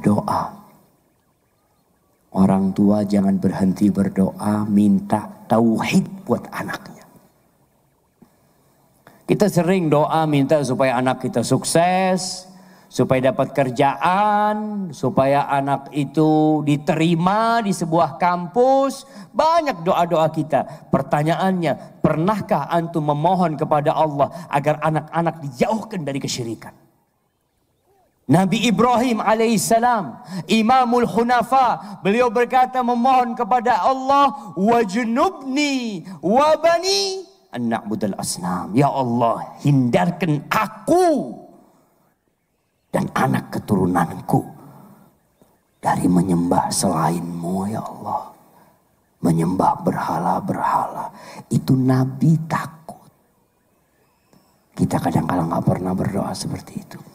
berdoa. Orang tua jangan berhenti berdoa, minta tauhid buat anaknya. Kita sering doa minta supaya anak kita sukses, supaya dapat kerjaan, supaya anak itu diterima di sebuah kampus. Banyak doa-doa kita. Pertanyaannya, pernahkah antum memohon kepada Allah agar anak-anak dijauhkan dari kesyirikan? Nabi Ibrahim alaihissalam, Imamul Hunafa, beliau berkata memohon kepada Allah, wajnubni wa bani an-na'budal asnam. Ya Allah, hindarkan aku dan anak keturunanku dari menyembah selainmu ya Allah. Menyembah berhala-berhala. Itu Nabi takut. Kita kadang-kadang nggak pernah berdoa seperti itu.